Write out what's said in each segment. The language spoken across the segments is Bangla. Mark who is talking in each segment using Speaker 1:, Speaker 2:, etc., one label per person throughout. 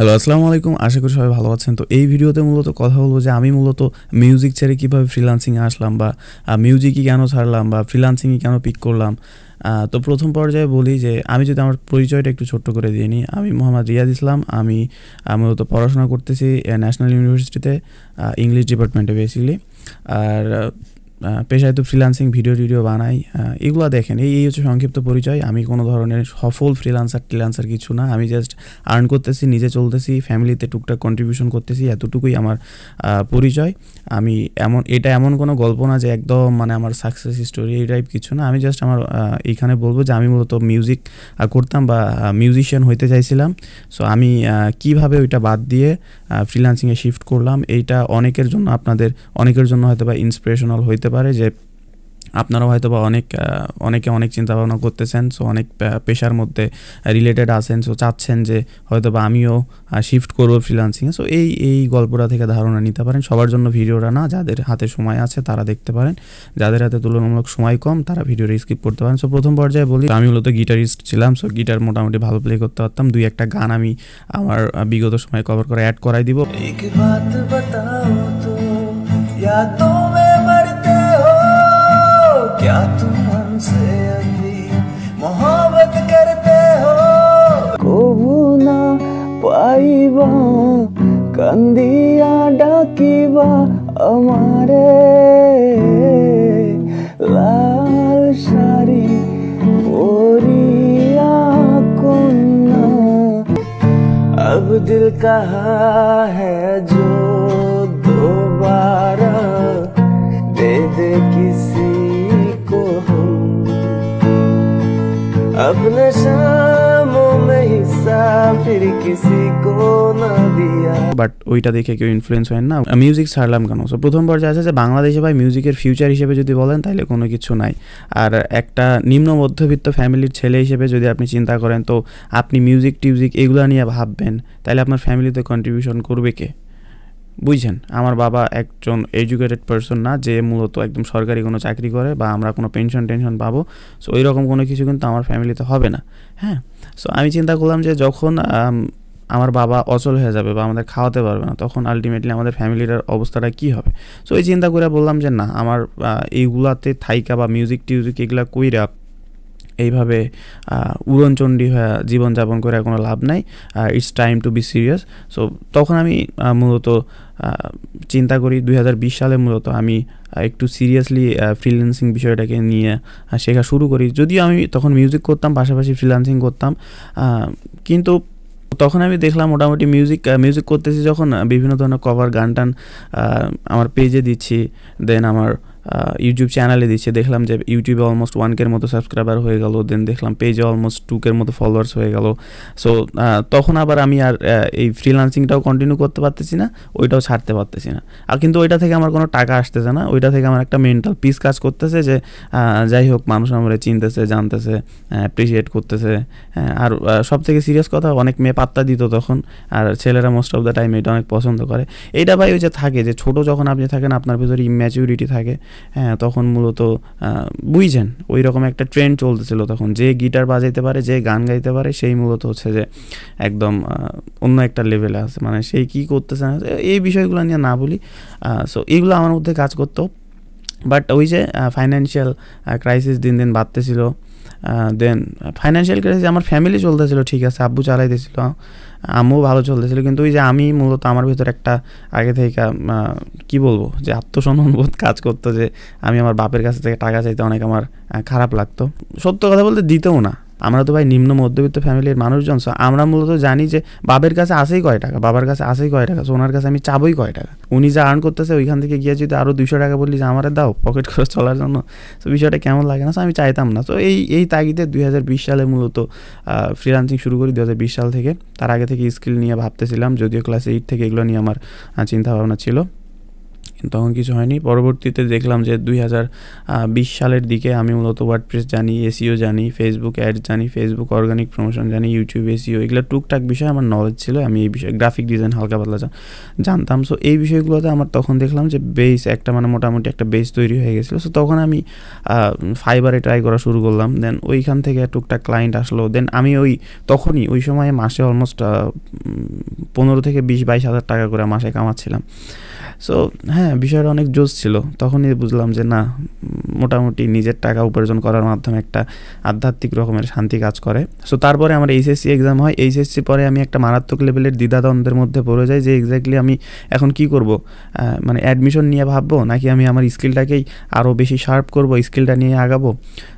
Speaker 1: হ্যালো আসসালামু আলাইকুম আশা করি সবাই ভালো আছেন তো এই ভিডিওতে মূলত কথা বলবো যে আমি মূলত মিউজিক ছেড়ে কীভাবে ফ্রিলান্সিংয়ে আসলাম বা মিউজিকই কেন ছাড়লাম বা ফ্রিলান্সিংই কেন পিক করলাম তো প্রথম পর্যায়ে বলি যে আমি যদি আমার পরিচয়টা একটু ছোট্ট করে দিয়ে নিই আমি মোহাম্মদ রিয়াজ ইসলাম আমি মূলত পড়াশোনা করতেছি ন্যাশনাল ইউনিভার্সিটিতে ইংলিশ ডিপার্টমেন্টে বেসিকলি আর পেশায় তো ফ্রিলান্সিং ভিডিও টিডিও বানাই এগুলো দেখেন এই এই হচ্ছে সংক্ষিপ্ত পরিচয় আমি কোনো ধরনের সফল ফ্রিলান্সার ট্রিলান্সার কিছু না আমি জাস্ট আর্ন করতেছি নিজে চলতেছি ফ্যামিলিতে টুকটাক কন্ট্রিবিউশন করতেছি এতটুকুই আমার পরিচয় আমি এমন এটা এমন কোনো গল্প না যে একদম মানে আমার সাকসেস স্টোরি এই টাইপ কিছু না আমি জাস্ট আমার এইখানে বলবো যে আমি মূলত মিউজিক করতাম বা মিউজিশিয়ান হইতে চাইছিলাম সো আমি কিভাবে ওইটা বাদ দিয়ে ফ্রিলান্সিংয়ে শিফট করলাম এইটা অনেকের জন্য আপনাদের অনেকের জন্য হয়তো বা ইন্সপিরেশনাল হইতে পারে যে আপনারা হয়তো বা অনেক অনেকে অনেক চিন্তা ভাবনা করতেছেন সো অনেক পেশার মধ্যে রিলেটেড আছেন সো চাচ্ছেন যে হয়তো বা আমিও শিফট করবো ফ্রিলান্সিংয়ে সো এই এই গল্পটা থেকে ধারণা নিতে পারেন সবার জন্য ভিডিওটা না যাদের হাতে সময় আছে তারা দেখতে পারেন যাদের হাতে তুলনামূলক সময় কম তারা ভিডিওটা স্কিপ করতে পারেন সো প্রথম পর্যায়ে বলি আমি মূলত গিটারিস্ট ছিলাম সো গিটার মোটামুটি ভালো প্লে করতে পারতাম দুই একটা গান আমি আমার বিগত সময় কভার করে অ্যাড করাই দিব क्या तुम हमसे अभी मोहब्बत करते हो को ना पाई कंदिया डाकीबा हमारे लाल सारी अब दिल कहा है जो दोबारा दे दे किसी अपने शामों में हिस्सा फिर किसी को ना दिया বাট ওইটা দেখে কেউ ইনফ্লুয়েন্স হয় না মিউজিক ছাড়লাম কেন সো প্রথম পর্যায়ে আছে যে বাংলাদেশে ভাই মিউজিকের ফিউচার হিসেবে যদি বলেন তাহলে কোনো কিছু নাই আর একটা নিম্ন মধ্যবিত্ত ফ্যামিলির ছেলে হিসেবে যদি আপনি চিন্তা করেন তো আপনি মিউজিক টিউজিক এগুলো নিয়ে ভাববেন তাহলে আপনার ফ্যামিলিতে কন্ট্রিবিউশন করবে কে বুঝছেন আমার বাবা একজন এডুকেটেড পারসন না যে মূলত একদম সরকারি কোনো চাকরি করে বা আমরা কোনো পেনশন টেনশন পাবো সো ওই রকম কোনো কিছু কিন্তু আমার ফ্যামিলিতে হবে না হ্যাঁ সো আমি চিন্তা করলাম যে যখন আমার বাবা অচল হয়ে যাবে বা আমাদের খাওয়াতে পারবে না তখন আলটিমেটলি আমাদের ফ্যামিলিটার অবস্থাটা কী হবে সো এই চিন্তা করে বললাম যে না আমার এইগুলাতে থাইকা বা মিউজিক টিউজিক এগুলা কইরা এইভাবে উড়নচণ্ডী হয়ে জীবনযাপন করে কোনো লাভ নাই it's time to be serious so তখন আমি মূলত চিন্তা করি দুই সালে মূলত আমি একটু সিরিয়াসলি ফ্রিল্যান্সিং বিষয়টাকে নিয়ে শেখা শুরু করি যদিও আমি তখন মিউজিক করতাম পাশাপাশি ফ্রিল্যান্সিং করতাম কিন্তু তখন আমি দেখলাম মোটামুটি মিউজিক মিউজিক করতেছি যখন বিভিন্ন ধরনের কভার গান টান আমার পেজে দিচ্ছি দেন আমার ইউটিউব চ্যানেলে দিচ্ছে দেখলাম যে ইউটিউবে অলমোস্ট ওয়ান কের মতো সাবস্ক্রাইবার হয়ে গেল দেন দেখলাম পেজে অলমোস্ট টু কের মতো ফলোয়ার্স হয়ে গেল সো তখন আবার আমি আর এই ফ্রিলান্সিংটাও কন্টিনিউ করতে পারতেছি না ওইটাও ছাড়তে পারতেছি না আর কিন্তু ওইটা থেকে আমার কোনো টাকা আসতেছে না ওইটা থেকে আমার একটা মেন্টাল পিস কাজ করতেছে যে যাই হোক মানুষ আমার চিনতেছে জানতেছে অ্যাপ্রিসিয়েট করতেছে আর সব থেকে সিরিয়াস কথা অনেক মেয়ে পাত্তা দিত তখন আর ছেলেরা মোস্ট অফ দ্য টাইম এটা অনেক পছন্দ করে এইটা ভাই ওই যে থাকে যে ছোট যখন আপনি থাকেন আপনার ভিতরে ইম্যাচিউরিটি থাকে হ্যাঁ তখন মূলত বুঝছেন ওই রকম একটা ট্রেন্ড চলতেছিল তখন যে গিটার বাজাইতে পারে যে গান গাইতে পারে সেই মূলত হচ্ছে যে একদম অন্য একটা লেভেলে আছে মানে সেই কী করতেছে না এই বিষয়গুলো নিয়ে না বলি সো এগুলো আমার মধ্যে কাজ করতো বাট ওই যে ফাইন্যান্সিয়াল ক্রাইসিস দিন দিন বাড়তেছিল দেন ফাইন্যান্সিয়াল ক্রাইসিস আমার ফ্যামিলি চলতেছিল ঠিক আছে আব্বু চালাই দিয়েছিল আমিও ভালো চলতেছিল কিন্তু ওই যে আমি মূলত আমার ভিতর একটা আগে থেকে কি বলবো যে আত্মসম্মান বোধ কাজ করতো যে আমি আমার বাপের কাছ থেকে টাকা চাইতে অনেক আমার খারাপ লাগতো সত্য কথা বলতে দিতেও না আমরা তো ভাই নিম্ন মধ্যবিত্ত ফ্যামিলির মানুষজন সো আমরা মূলত জানি যে বাবের কাছে আসেই কয় টাকা বাবার কাছে আসেই কয় টাকা সো ওনার কাছে আমি চাবই কয় টাকা উনি যা আর্ন করতেছে ওইখান থেকে গিয়ে যদি আরও দুশো টাকা বললি যে আমার দাও পকেট খরচ চলার জন্য তো বিষয়টা কেমন লাগে না সো আমি চাইতাম না তো এই এই তাগিদে দুই সালে মূলত ফ্রিলান্সিং শুরু করি দু সাল থেকে তার আগে থেকে স্কিল নিয়ে ভাবতেছিলাম যদিও ক্লাস এইট থেকে এগুলো নিয়ে আমার চিন্তাভাবনা ছিল তখন কিছু হয়নি পরবর্তীতে দেখলাম যে দুই সালের দিকে আমি মূলত ওয়ার্ডপ্রেস জানি এসিও জানি ফেসবুক অ্যাড জানি ফেসবুক অর্গানিক প্রমোশন জানি ইউটিউব এসিও এগুলো টুকটাক বিষয়ে আমার নলেজ ছিল আমি এই বিষয়ে গ্রাফিক ডিজাইন হালকা পাতলা জানতাম সো এই বিষয়গুলোতে আমার তখন দেখলাম যে বেস একটা মানে মোটামুটি একটা বেস তৈরি হয়ে গেছিলো সো তখন আমি ফাইবারে ট্রাই করা শুরু করলাম দেন ওইখান থেকে টুকটাক ক্লায়েন্ট আসলো দেন আমি ওই তখনই ওই সময়ে মাসে অলমোস্ট পনেরো থেকে বিশ বাইশ হাজার টাকা করে মাসে কামাচ্ছিলাম সো হ্যাঁ বিষয়টা অনেক জোশ ছিল তখনই বুঝলাম যে না মোটামুটি নিজের টাকা উপার্জন করার মাধ্যমে একটা আধ্যাত্মিক রকমের শান্তি কাজ করে সো তারপরে আমার এইচএসসি এক্সাম হয় এইচএসসি পরে আমি একটা মারাত্মক লেভেলের দ্বিধাদ্বন্দ্বের মধ্যে পড়ে যাই যে এক্স্যাক্টলি আমি এখন কি করব মানে অ্যাডমিশন নিয়ে ভাববো নাকি আমি আমার স্কিলটাকেই আরও বেশি শার্প করব স্কিলটা নিয়ে আগাবো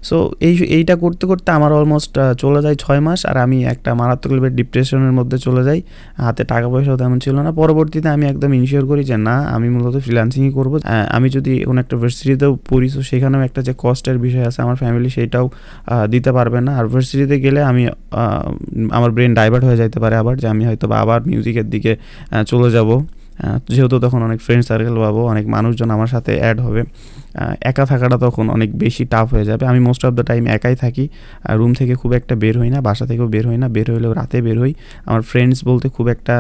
Speaker 1: সো এই এইটা করতে করতে আমার অলমোস্ট চলে যায় ছয় মাস আর আমি একটা মারাত্মক লেভেলের ডিপ্রেশনের মধ্যে চলে যাই হাতে টাকা পয়সাও তেমন ছিল না পরবর্তীতে আমি একদম ইনশিওর করি যে না আমি মূলত ফ্রিলান্সিংই করবো আমি যদি কোনো একটা ভার্সিটিতেও পড়ি তো সেখানেও একটা যে কস্টের বিষয় আছে আমার ফ্যামিলি সেটাও দিতে পারবে না আর ভার্সিটিতে গেলে আমি আমার ব্রেন ডাইভার্ট হয়ে যাইতে পারে আবার যে আমি হয়তো বা আবার মিউজিকের দিকে চলে যাব যেহেতু তখন অনেক ফ্রেন্ড সার্কেল পাবো অনেক মানুষজন আমার সাথে অ্যাড হবে একা থাকাটা তখন অনেক বেশি টাফ হয়ে যাবে আমি মোস্ট অফ দ্য টাইম একাই থাকি রুম থেকে খুব একটা বের হই না বাসা থেকেও বের হই না বের হইলেও রাতে বের হই আমার ফ্রেন্ডস বলতে খুব একটা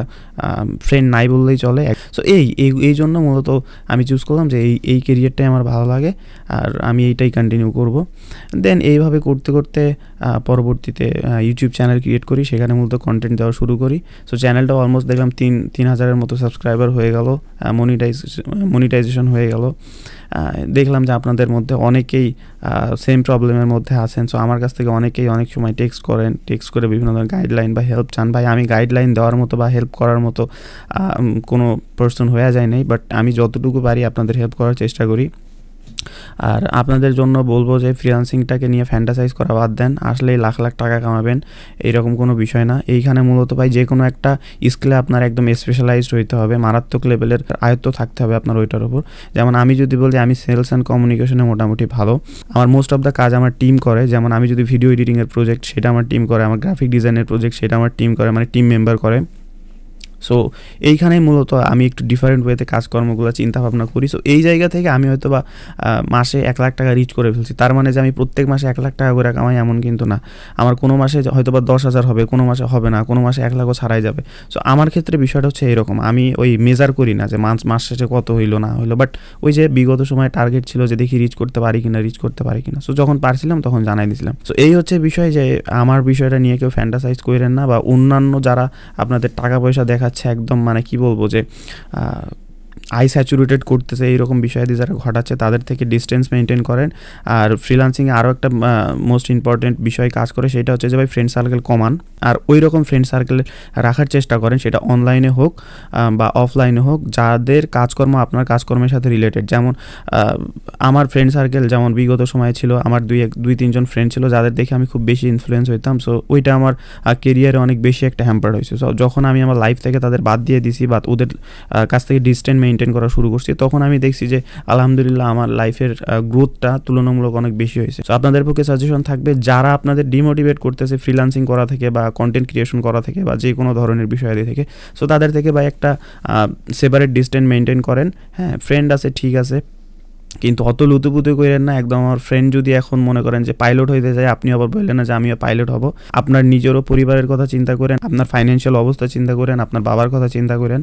Speaker 1: ফ্রেন্ড নাই বললেই চলে সো এই এই জন্য মূলত আমি চুজ করলাম যে এই এই কেরিয়ারটাই আমার ভালো লাগে আর আমি এইটাই কন্টিনিউ করব দেন এইভাবে করতে করতে পরবর্তীতে ইউটিউব চ্যানেল ক্রিয়েট করি সেখানে মূলত কন্টেন্ট দেওয়া শুরু করি সো চ্যানেলটা অলমোস্ট দেখলাম তিন তিন হাজারের মতো সাবস্ক্রাইবার হয়ে গেল মনিটাইজ মনিটাইজেশন হয়ে গেল দেখলাম যে আপনাদের মধ্যে অনেকেই সেম প্রবলেমের মধ্যে আছেন সো আমার কাছ থেকে অনেকেই অনেক সময় টেক্সট করেন টেক্সট করে বিভিন্ন ধরনের গাইডলাইন বা হেল্প চান ভাই আমি গাইডলাইন দেওয়ার মতো বা হেল্প করার মতো কোনো পার্সন হয়ে যায় নাই বাট আমি যতটুকু পারি আপনাদের হেল্প করার চেষ্টা করি আর আপনাদের জন্য বলবো যে ফ্রিলান্সিংটাকে নিয়ে ফ্যান্টাসাইজ করা বাদ দেন আসলেই লাখ লাখ টাকা কামাবেন এইরকম কোনো বিষয় না এইখানে মূলত ভাই যে কোনো একটা স্কিলে আপনার একদম স্পেশালাইজড হইতে হবে মারাত্মক লেভেলের আয়ত্ত থাকতে হবে আপনার ওইটার উপর যেমন আমি যদি বলি আমি সেলস অ্যান্ড কমিউনিকেশনে মোটামুটি ভালো আমার মোস্ট অফ দ্য কাজ আমার টিম করে যেমন আমি যদি ভিডিও এডিটিংয়ের প্রজেক্ট সেটা আমার টিম করে আমার গ্রাফিক ডিজাইনের প্রজেক্ট সেটা আমার টিম করে মানে টিম মেম্বার করে সো এইখানে মূলত আমি একটু ডিফারেন্ট ওয়েতে কাজকর্মগুলো চিন্তাভাবনা করি সো এই জায়গা থেকে আমি হয়তো বা মাসে এক লাখ টাকা রিচ করে ফেলছি তার মানে যে আমি প্রত্যেক মাসে এক লাখ টাকা করে কামাই এমন কিন্তু না আমার কোনো মাসে হয়তো বা দশ হাজার হবে কোনো মাসে হবে না কোনো মাসে এক লাখও ছাড়াই যাবে সো আমার ক্ষেত্রে বিষয়টা হচ্ছে এরকম আমি ওই মেজার করি না যে মাস মাস শেষে কত হইলো না হইলো বাট ওই যে বিগত সময় টার্গেট ছিল যে দেখি রিচ করতে পারি কিনা রিচ করতে পারি কিনা সো যখন পারছিলাম তখন জানাই দিছিলাম সো এই হচ্ছে বিষয় যে আমার বিষয়টা নিয়ে কেউ ফ্যান্টাসাইজ করেন না বা অন্যান্য যারা আপনাদের টাকা পয়সা দেখা যাচ্ছে একদম মানে কি বলবো যে আই স্যাচুরেটেড করতেছে এইরকম বিষয়াদি যারা ঘটাচ্ছে তাদের থেকে ডিস্টেন্স মেনটেন করেন আর ফ্রিলান্সিংয়ে আরও একটা মোস্ট ইম্পর্টেন্ট বিষয় কাজ করে সেটা হচ্ছে যে ভাই ফ্রেন্ড সার্কেল কমান আর ওই রকম ফ্রেন্ড সার্কেল রাখার চেষ্টা করেন সেটা অনলাইনে হোক বা অফলাইনে হোক যাদের কাজকর্ম আপনার কাজকর্মের সাথে রিলেটেড যেমন আমার ফ্রেন্ড সার্কেল যেমন বিগত সময়ে ছিল আমার দুই এক দুই তিনজন ফ্রেন্ড ছিল যাদের দেখে আমি খুব বেশি ইনফ্লুয়েন্স হইতাম সো ওইটা আমার কেরিয়ারে অনেক বেশি একটা হ্যাম্পার হয়েছে সো যখন আমি আমার লাইফ থেকে তাদের বাদ দিয়ে দিছি বা ওদের কাছ থেকে ডিস্টেন্স মেনটেন অ্যাটেন্ড করা শুরু করছি তখন আমি দেখছি যে আলহামদুলিল্লাহ আমার লাইফের গ্রোথটা তুলনামূলক অনেক বেশি হয়েছে তো আপনাদের পক্ষে সাজেশন থাকবে যারা আপনাদের ডিমোটিভেট করতেছে ফ্রিলান্সিং করা থেকে বা কন্টেন্ট ক্রিয়েশন করা থেকে বা যে কোনো ধরনের বিষয়াদি থেকে সো তাদের থেকে বা একটা সেপারেট ডিস্টেন্স মেনটেন করেন হ্যাঁ ফ্রেন্ড আছে ঠিক আছে কিন্তু অত লুতুপুতু করেন না একদম আমার ফ্রেন্ড যদি এখন মনে করেন যে পাইলট হইতে যায় আপনি আবার বললেন না যে আমিও পাইলট হব আপনার নিজেরও পরিবারের কথা চিন্তা করেন আপনার ফাইন্যান্সিয়াল অবস্থা চিন্তা করেন আপনার বাবার কথা চিন্তা করেন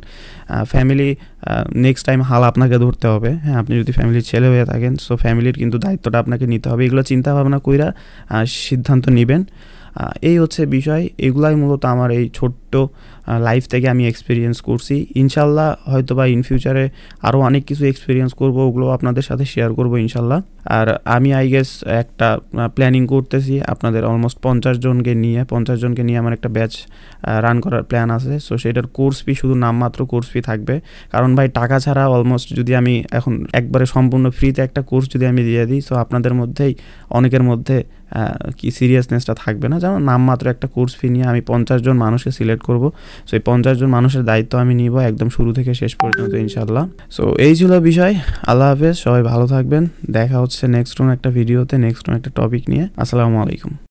Speaker 1: ফ্যামিলি নেক্সট টাইম হাল আপনাকে ধরতে হবে হ্যাঁ আপনি যদি ফ্যামিলির ছেলে হয়ে থাকেন সো ফ্যামিলির কিন্তু দায়িত্বটা আপনাকে নিতে হবে এগুলো চিন্তা ভাবনা কইরা সিদ্ধান্ত নেবেন এই হচ্ছে বিষয় এগুলাই মূলত আমার এই ছোট্ট লাইফ থেকে আমি এক্সপিরিয়েন্স করছি ইনশাল্লাহ হয়তো বা ইন ফিউচারে আরও অনেক কিছু এক্সপিরিয়েন্স করব ওগুলো আপনাদের সাথে শেয়ার করব ইনশাল্লাহ আর আমি আই গেস একটা প্ল্যানিং করতেছি আপনাদের অলমোস্ট পঞ্চাশ জনকে নিয়ে পঞ্চাশ জনকে নিয়ে আমার একটা ব্যাচ রান করার প্ল্যান আছে সো সেটার কোর্স ফি শুধু নামমাত্র কোর্স ফি থাকবে কারণ ভাই টাকা ছাড়া অলমোস্ট যদি আমি এখন একবারে সম্পূর্ণ ফ্রিতে একটা কোর্স যদি আমি দিয়ে দিই সো আপনাদের মধ্যেই অনেকের মধ্যে কি সিরিয়াসনেসটা থাকবে না যেমন নামমাত্র একটা কোর্স ফি নিয়ে আমি পঞ্চাশ জন মানুষকে সিলেক্ট করব সো এই পঞ্চাশ জন মানুষের দায়িত্ব আমি নিব একদম শুরু থেকে শেষ পর্যন্ত ইনশাল্লাহ সো এই ছিল বিষয় আল্লাহ হাফেজ সবাই ভালো থাকবেন দেখা হচ্ছে নেক্সট রুম একটা ভিডিওতে নেক্সট রুম একটা টপিক নিয়ে আসসালামু আলাইকুম